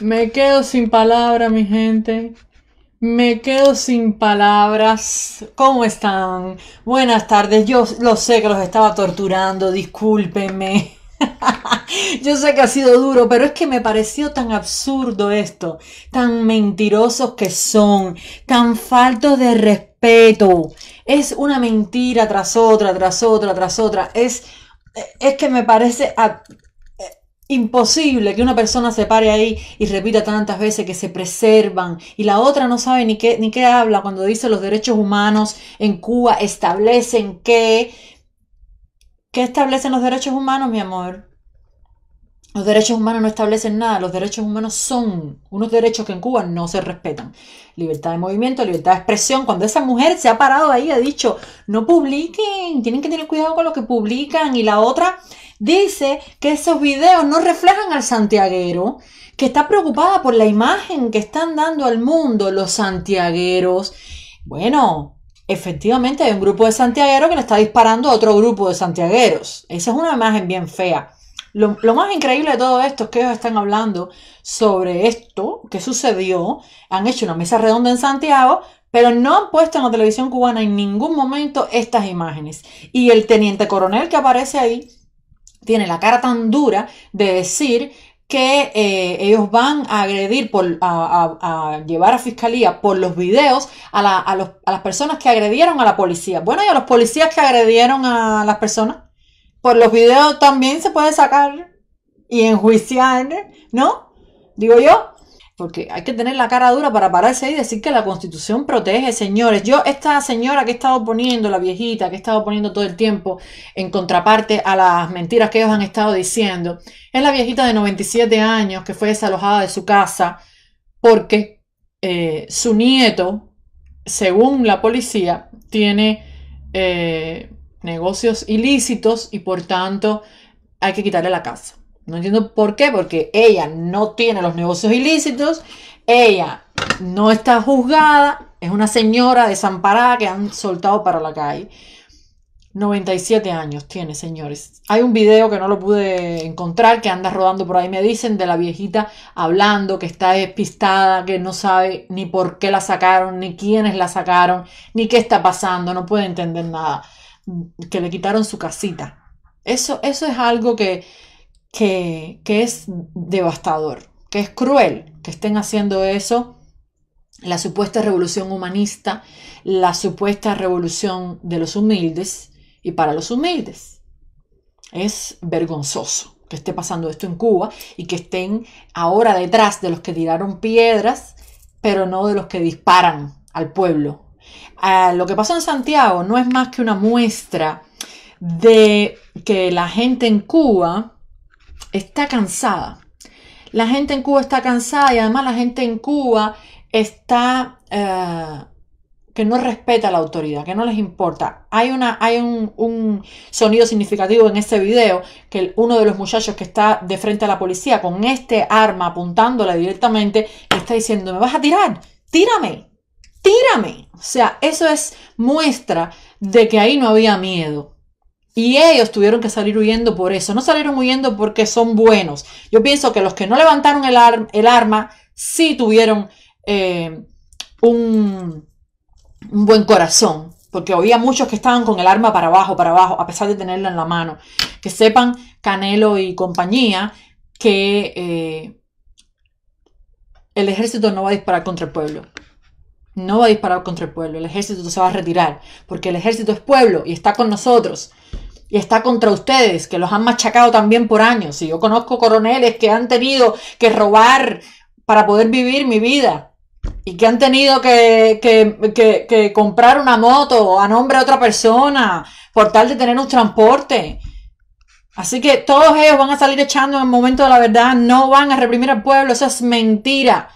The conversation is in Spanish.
Me quedo sin palabra, mi gente. Me quedo sin palabras. ¿Cómo están? Buenas tardes. Yo lo sé que los estaba torturando, discúlpenme. Yo sé que ha sido duro, pero es que me pareció tan absurdo esto, tan mentirosos que son, tan faltos de respeto. Es una mentira tras otra, tras otra, tras otra. Es, es que me parece imposible que una persona se pare ahí y repita tantas veces que se preservan y la otra no sabe ni qué, ni qué habla cuando dice los derechos humanos en Cuba establecen que... ¿Qué establecen los derechos humanos, mi amor? Los derechos humanos no establecen nada, los derechos humanos son unos derechos que en Cuba no se respetan. Libertad de movimiento, libertad de expresión. Cuando esa mujer se ha parado ahí, ha dicho, no publiquen, tienen que tener cuidado con lo que publican. Y la otra dice que esos videos no reflejan al santiaguero, que está preocupada por la imagen que están dando al mundo los santiagueros. Bueno, efectivamente hay un grupo de santiagueros que le está disparando a otro grupo de santiagueros. Esa es una imagen bien fea. Lo, más increíble de todo esto es que ellos están hablando sobre esto que sucedió, han hecho una mesa redonda en Santiago, pero no han puesto en la televisión cubana en ningún momento estas imágenes. Y el teniente coronel que aparece ahí tiene la cara tan dura de decir que eh, ellos van a agredir, por, a, llevar a fiscalía por los videos a, a las personas que agredieron a la policía. Bueno, y a los policías que agredieron a las personas por los videos también se puede sacar y enjuiciar, ¿no? Digo yo, porque hay que tener la cara dura para pararse ahí y decir que la constitución protege, señores. Yo, esta señora que he estado poniendo, la viejita que he estado poniendo todo el tiempo en contraparte a las mentiras que ellos han estado diciendo, es la viejita de 97 años que fue desalojada de su casa porque eh, su nieto, según la policía, tiene eh, negocios ilícitos y por tanto hay que quitarle la casa. No entiendo por qué, porque ella no tiene los negocios ilícitos, ella no está juzgada, es una señora desamparada que han soltado para la calle. 97 años tiene, señores. Hay un video que no lo pude encontrar, que anda rodando por ahí, me dicen, de la viejita hablando, que está despistada, que no sabe ni por qué la sacaron, ni quiénes la sacaron, ni qué está pasando, no puede entender nada que le quitaron su casita. Eso, eso es algo que, que, que es devastador, que es cruel que estén haciendo eso la supuesta revolución humanista, la supuesta revolución de los humildes y para los humildes. Es vergonzoso que esté pasando esto en Cuba y que estén ahora detrás de los que tiraron piedras, pero no de los que disparan al pueblo lo que pasó en Santiago no es más que una muestra de que la gente en Cuba está cansada. La gente en Cuba está cansada y además la gente en Cuba está eh, que no respeta a la autoridad, que no les importa. Hay, una, hay un, sonido significativo en este video que uno de los muchachos que está de frente a la policía con este arma apuntándole directamente está diciendo, me vas a tirar, tírame, tírame. O sea, eso es muestra de que ahí no había miedo. Y ellos tuvieron que salir huyendo por eso. No salieron huyendo porque son buenos. Yo pienso que los que no levantaron el, el arma sí tuvieron eh, un, buen corazón. Porque había muchos que estaban con el arma para abajo, para abajo, a pesar de tenerla en la mano. Que sepan, Canelo y compañía, que eh, el ejército no va a disparar contra el pueblo no va a disparar contra el pueblo, el ejército se va a retirar, porque el ejército es pueblo y está con nosotros y está contra ustedes, que los han machacado también por años. Y yo conozco coroneles que han tenido que robar para poder vivir mi vida y que han tenido que, que, que, que comprar una moto a nombre de otra persona por tal de tener un transporte. Así que todos ellos van a salir echando en el momento de la verdad, no van a reprimir al pueblo, eso es mentira.